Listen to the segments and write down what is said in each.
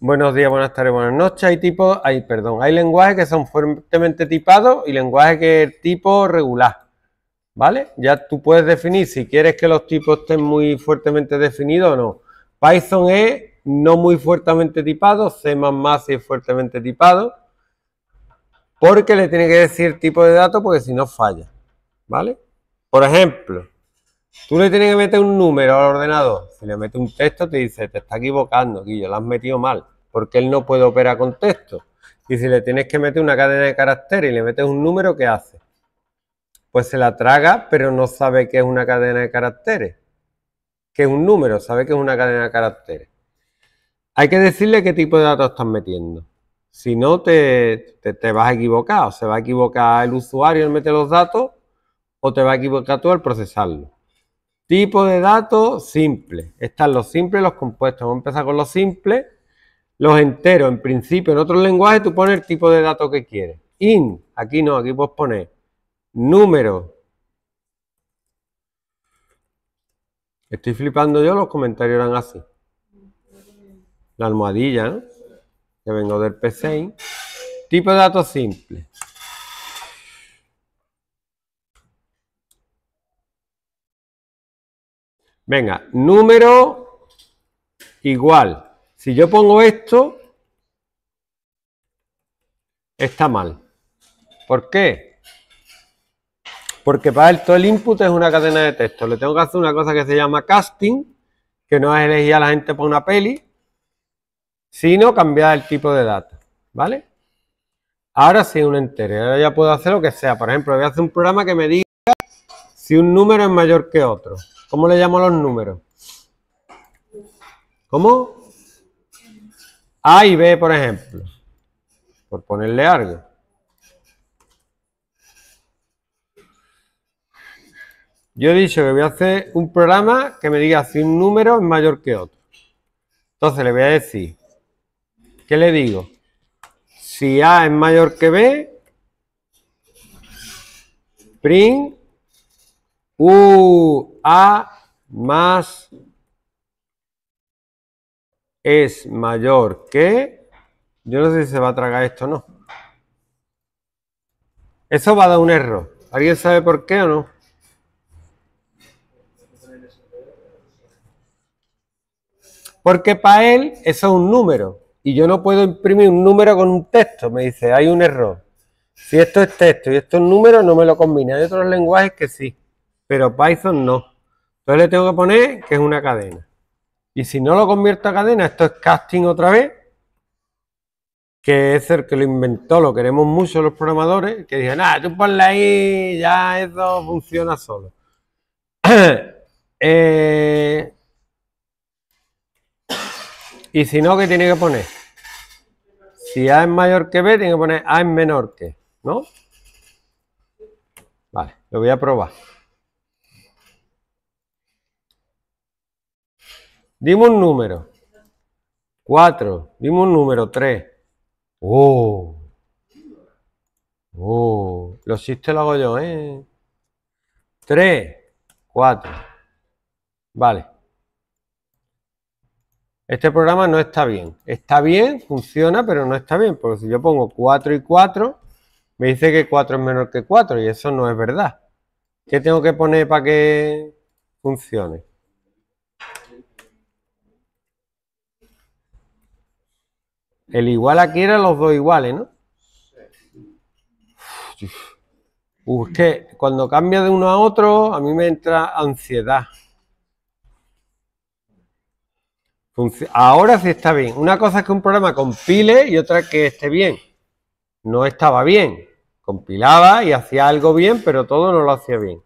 Buenos días, buenas tardes, buenas noches. Hay tipo, hay, perdón, hay lenguajes que son fuertemente tipados y lenguajes que es tipo regular. ¿Vale? Ya tú puedes definir si quieres que los tipos estén muy fuertemente definidos o no. Python es no muy fuertemente tipado, C++ es fuertemente tipado, porque le tiene que decir tipo de dato porque si no falla. ¿Vale? Por ejemplo, Tú le tienes que meter un número al ordenador. Si le metes un texto, te dice, te está equivocando, Guillo, lo has metido mal, porque él no puede operar con texto. Y si le tienes que meter una cadena de caracteres y le metes un número, ¿qué hace? Pues se la traga, pero no sabe que es una cadena de caracteres. Que es un número, sabe que es una cadena de caracteres. Hay que decirle qué tipo de datos estás metiendo. Si no, te, te, vas a equivocar. O se va a equivocar el usuario al meter los datos, o te va a equivocar tú al procesarlo. Tipo de datos simple. Están los simples los compuestos. Vamos a empezar con los simples. Los enteros, en principio, en otro lenguaje tú pones el tipo de dato que quieres. In, aquí no, aquí puedes poner número. Estoy flipando yo, los comentarios eran así. La almohadilla, ¿no? Que vengo del PC. Tipo de datos simple. Venga, número igual. Si yo pongo esto, está mal. ¿Por qué? Porque para esto todo el input es una cadena de texto. Le tengo que hacer una cosa que se llama casting, que no es elegir a la gente por una peli, sino cambiar el tipo de data. ¿Vale? Ahora sí, un entero. Ahora ya puedo hacer lo que sea. Por ejemplo, voy a hacer un programa que me diga... Si un número es mayor que otro, ¿cómo le llamo a los números? ¿Cómo? A y B, por ejemplo, por ponerle algo. Yo he dicho que voy a hacer un programa que me diga si un número es mayor que otro. Entonces le voy a decir, ¿qué le digo? Si A es mayor que B, print a, más es mayor que... Yo no sé si se va a tragar esto o no. Eso va a dar un error. ¿Alguien sabe por qué o no? Porque para él eso es un número. Y yo no puedo imprimir un número con un texto. Me dice, hay un error. Si esto es texto y esto es número, no me lo combina. Hay otros lenguajes que sí pero Python no. Entonces le tengo que poner que es una cadena. Y si no lo convierto a cadena, esto es casting otra vez, que es el que lo inventó, lo queremos mucho los programadores, que dicen, ah, tú ponle ahí, ya eso funciona solo. Eh, y si no, ¿qué tiene que poner? Si A es mayor que B, tiene que poner A es menor que, ¿no? Vale, lo voy a probar. Dime un número. Cuatro. Dime un número. Tres. Oh. Oh. Los chistes lo hago yo, ¿eh? Tres. Cuatro. Vale. Este programa no está bien. Está bien, funciona, pero no está bien. Porque si yo pongo 4 y 4, me dice que 4 es menor que 4 y eso no es verdad. ¿Qué tengo que poner para que funcione? El igual aquí era los dos iguales, ¿no? Usted cuando cambia de uno a otro, a mí me entra ansiedad. Ahora sí está bien. Una cosa es que un programa compile y otra que esté bien. No estaba bien. Compilaba y hacía algo bien, pero todo no lo hacía bien.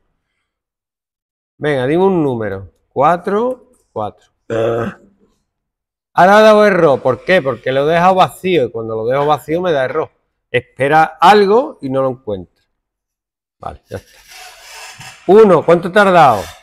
Venga, dime un número. 4, 4. Ahora dado error. ¿Por qué? Porque lo he dejado vacío y cuando lo dejo vacío me da error. Espera algo y no lo encuentra. Vale, ya está. Uno, ¿cuánto ha tardado?